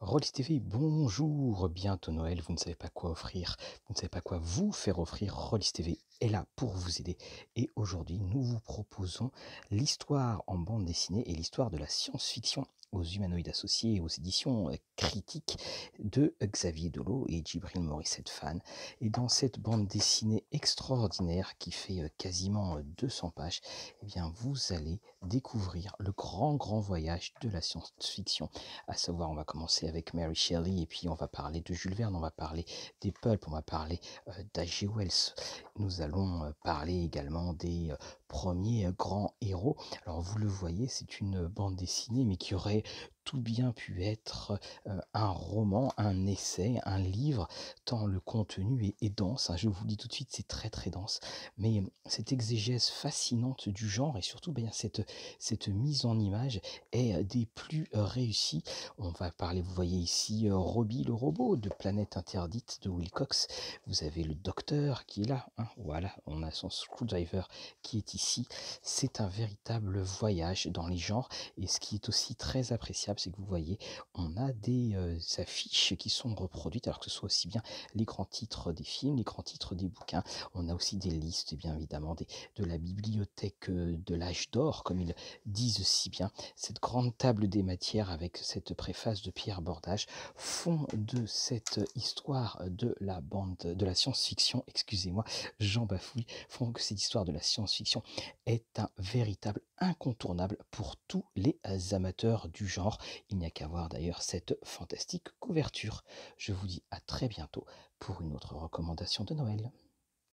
Rollis TV, bonjour, bientôt Noël, vous ne savez pas quoi offrir, vous ne savez pas quoi vous faire offrir, Rollis TV est là pour vous aider. Et aujourd'hui, nous vous proposons l'histoire en bande dessinée et l'histoire de la science-fiction aux humanoïdes associés aux éditions euh, critiques de Xavier Dolo et Djibril Morissette Fan. Et dans cette bande dessinée extraordinaire qui fait euh, quasiment 200 euh, pages, eh bien vous allez découvrir le grand grand voyage de la science-fiction. À savoir, on va commencer avec Mary Shelley et puis on va parler de Jules Verne, on va parler des pulps, on va parler d'A.G. Wells nous allons parler également des premiers grands héros. Alors vous le voyez, c'est une bande dessinée, mais qui aurait bien pu être un roman, un essai, un livre, tant le contenu est, dense. Hein, je vous dis tout de suite, c'est très très dense. Mais cette exégèse fascinante du genre et surtout bien, cette, cette mise en image est des plus réussies. On va parler, vous voyez ici, Roby le robot de Planète Interdite de Wilcox. Vous avez le docteur qui est là. Hein, voilà, on a son screwdriver qui est ici. C'est un véritable voyage dans les genres et ce qui est aussi très appréciable c'est que vous voyez, on a des euh, affiches qui sont reproduites, alors que ce soit aussi bien les grands titres des films, les grands titres des bouquins. On a aussi des listes, bien évidemment, des, de la bibliothèque euh, de l'âge d'or, comme ils disent si bien. Cette grande table des matières avec cette préface de Pierre Bordage font de cette histoire de la bande, de la science-fiction, excusez-moi, Jean Bafouille, font que cette histoire de la science-fiction est un véritable incontournable pour tous les amateurs du genre. Il n'y a qu'à voir d'ailleurs cette fantastique couverture. Je vous dis à très bientôt pour une autre recommandation de Noël.